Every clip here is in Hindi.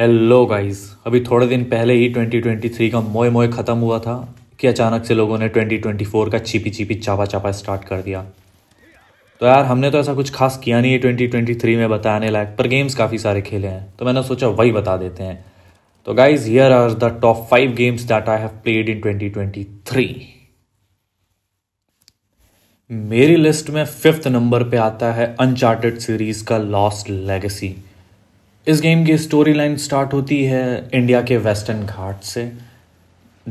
हेलो गाइस अभी थोड़े दिन पहले ही 2023 का मोए मोए ख़त्म हुआ था कि अचानक से लोगों ने 2024 का चीपी चीपी चापा चापा स्टार्ट कर दिया तो यार हमने तो ऐसा कुछ खास किया नहीं है 2023 में बताने लायक पर गेम्स काफ़ी सारे खेले हैं तो मैंने सोचा वही बता देते हैं तो guys here are the top five games that I have played in three मेरी लिस्ट में फिफ्थ नंबर पे आता है अनचार्टेड सीरीज का लॉस्ट लेगेसी इस गेम की स्टोरी लाइन स्टार्ट होती है इंडिया के वेस्टर्न घाट से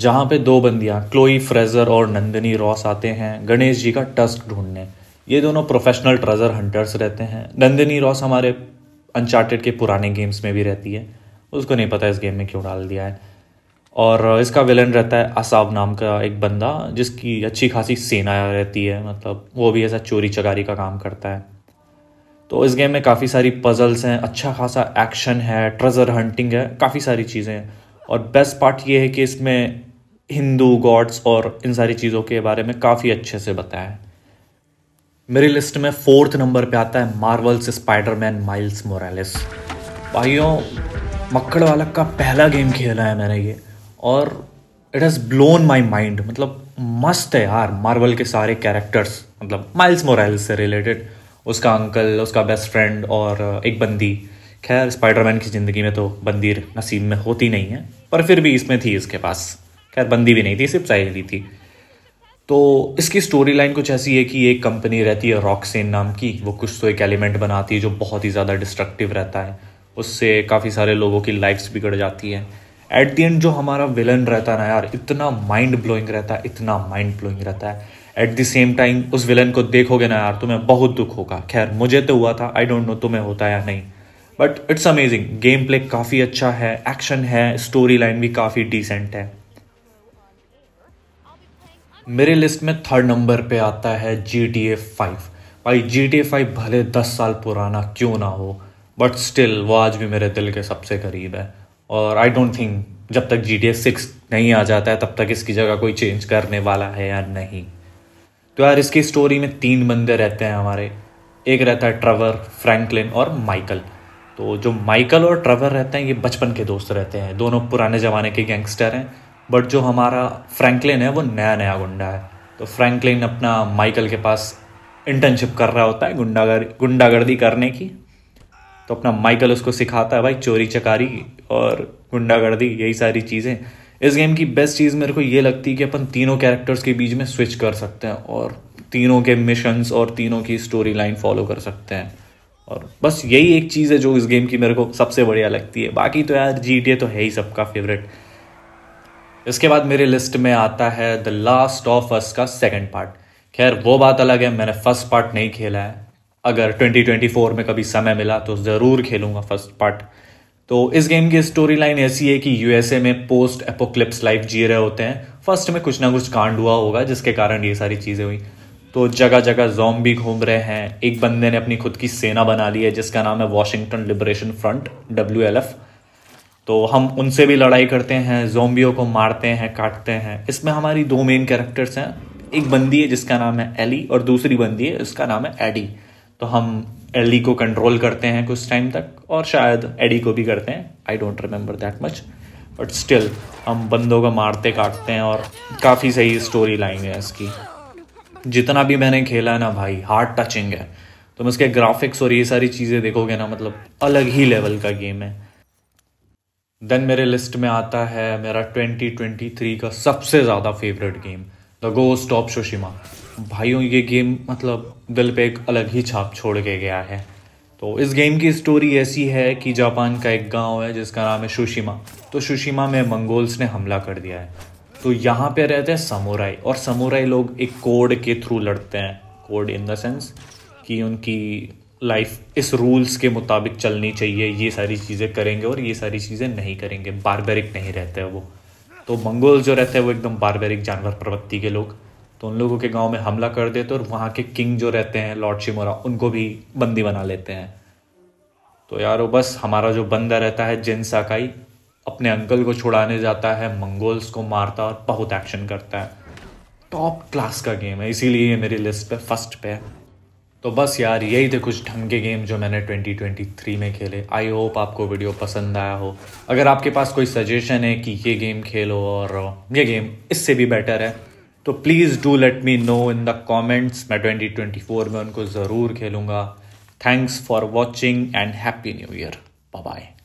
जहाँ पे दो बंदियाँ क्लोई फ्रेजर और नंदिनी रॉस आते हैं गणेश जी का टस्क ढूंढने ये दोनों प्रोफेशनल ट्रेजर हंटर्स रहते हैं नंदिनी रॉस हमारे अनचार्टेड के पुराने गेम्स में भी रहती है उसको नहीं पता इस गेम में क्यों डाल दिया है और इसका विलन रहता है असाब नाम का एक बंदा जिसकी अच्छी खासी सेना रहती है मतलब वो भी ऐसा चोरी चकारी का काम करता है तो इस गेम में काफ़ी सारी पजल्स हैं अच्छा खासा एक्शन है ट्रेजर हंटिंग है काफ़ी सारी चीज़ें हैं और बेस्ट पार्ट ये है कि इसमें हिंदू गॉड्स और इन सारी चीज़ों के बारे में काफ़ी अच्छे से बताया है मेरी लिस्ट में फोर्थ नंबर पे आता है मार्वल्स स्पाइडरमैन माइल्स मोरेलिस भाइयों मक्कड़ वालक का पहला गेम खेला है मैंने ये और it has blown my mind मतलब मस्त है यार मार्वल के सारे कैरेक्टर्स मतलब माइल्स मोरेलिस से रिलेटेड उसका अंकल उसका बेस्ट फ्रेंड और uh, एक बंदी खैर स्पाइडरमैन की ज़िंदगी में तो बंदी नसीब में होती नहीं है पर फिर भी इसमें थी इसके पास खैर बंदी भी नहीं थी सिर्फ सहेली थी तो इसकी स्टोरी लाइन कुछ ऐसी है कि एक कंपनी रहती है रॉकसेन नाम की वो कुछ तो एक एलिमेंट बनाती है जो बहुत ही ज़्यादा डिस्ट्रक्टिव रहता है उससे काफ़ी सारे लोगों की लाइफ्स बिगड़ जाती है एट दी एंड जो हमारा विलन रहता है ना यार इतना माइंड ब्लोइंग रहता है इतना माइंड ब्लोइंग रहता है एट द सेम टाइम उस विलन को देखोगे ना यार तुम्हें बहुत दुख होगा खैर मुझे तो हुआ था आई डोंट नो तुम्हें होता या नहीं but it's amazing game play काफ़ी अच्छा है एक्शन है स्टोरी लाइन भी काफ़ी डिसेंट है मेरे लिस्ट में थर्ड नंबर पे आता है जी टी ए फाइव भाई जी टी ए फाइव भले दस साल पुराना क्यों ना हो बट स्टिल वो आज भी मेरे दिल के सबसे करीब है और आई डोंट थिंक जब तक जी टी ए सिक्स नहीं आ जाता है तब तक इसकी जगह कोई चेंज करने वाला है या नहीं तो यार इसकी स्टोरी में तीन बंदे रहते हैं हमारे एक रहता है ट्रवर फ्रैंकलिन और माइकल तो जो माइकल और ट्रवर रहते हैं ये बचपन के दोस्त रहते हैं दोनों पुराने ज़माने के गैंगस्टर हैं बट जो हमारा फ्रैंकलिन है वो नया नया गुंडा है तो फ्रैंकलिन अपना माइकल के पास इंटर्नशिप कर रहा होता है गुंडागर गुंडागर्दी करने की तो अपना माइकल उसको सिखाता है भाई चोरी चकारी और गुंडागर्दी यही सारी चीज़ें इस गेम की बेस्ट चीज़ मेरे को ये लगती है कि अपन तीनों कैरेक्टर्स के बीच में स्विच कर सकते हैं और तीनों के मिशन और तीनों की स्टोरी लाइन फॉलो कर सकते हैं और बस यही एक चीज़ है जो इस गेम की मेरे को सबसे बढ़िया लगती है बाकी तो यार जी तो है ही सबका फेवरेट इसके बाद मेरे लिस्ट में आता है द लास्ट ऑफ अस का सेकंड पार्ट खैर वो बात अलग है मैंने फर्स्ट पार्ट नहीं खेला है अगर 2024 में कभी समय मिला तो ज़रूर खेलूंगा फर्स्ट पार्ट तो इस गेम की स्टोरी लाइन ऐसी है कि यूएसए में पोस्ट एपोक्लिप्स लाइफ जी रहे होते हैं फर्स्ट में कुछ ना कुछ कांड हुआ होगा जिसके कारण ये सारी चीज़ें हुई तो जगह जगह जॉम्बी घूम रहे हैं एक बंदे ने अपनी खुद की सेना बना ली है जिसका नाम है वॉशिंगटन लिबरेशन फ्रंट डब्ल्यू तो हम उनसे भी लड़ाई करते हैं जोम्बियों को मारते हैं काटते हैं इसमें हमारी दो मेन कैरेक्टर्स हैं एक बंदी है जिसका नाम है एली और दूसरी बंदी है उसका नाम है एडी तो हम एली को कंट्रोल करते हैं कुछ टाइम तक और शायद एडी को भी करते हैं I don't remember that much but still हम बंदों को मारते काटते हैं और काफ़ी सही स्टोरी लाइन है इसकी जितना भी मैंने खेला है ना भाई हार्ड टचिंग है तुम तो इसके ग्राफिक्स और ये सारी चीज़ें देखोगे ना मतलब अलग ही लेवल का गेम है देन मेरे लिस्ट में आता है मेरा 2023 का सबसे ज़्यादा favourite game the ghost of Tsushima भाइयों ये गेम मतलब दिल पे एक अलग ही छाप छोड़ के गया है तो इस गेम की स्टोरी ऐसी है कि जापान का एक गांव है जिसका नाम है सुशीमा तो सुशीमा में मंगोल्स ने हमला कर दिया है तो यहाँ पे रहते हैं समोराई और समोराई लोग एक कोड के थ्रू लड़ते हैं कोड इन द सेंस कि उनकी लाइफ इस रूल्स के मुताबिक चलनी चाहिए ये सारी चीज़ें करेंगे और ये सारी चीज़ें नहीं करेंगे बारबेरिक नहीं रहते वो तो मंगोल जो रहते हैं वो एकदम बारबेरिक जानवर प्रवृत्ति के लोग तो उन लोगों के गांव में हमला कर देते और वहाँ के किंग जो रहते हैं लॉर्ड शिमोरा उनको भी बंदी बना लेते हैं तो यार वो बस हमारा जो बंदा रहता है जिन साकाई अपने अंकल को छुड़ाने जाता है मंगोल्स को मारता और बहुत एक्शन करता है टॉप क्लास का गेम है इसीलिए ये मेरी लिस्ट पे फर्स्ट पे है तो बस यार यही थे कुछ ढंग के गेम जो मैंने 2023 में खेले आई होप आपको वीडियो पसंद आया हो अगर आपके पास कोई सजेशन है कि ये गेम खेलो और ये गेम इससे भी बेटर है तो please do let me know in the comments मैं 2024 में उनको ज़रूर खेलूँगा thanks for watching and happy new year bye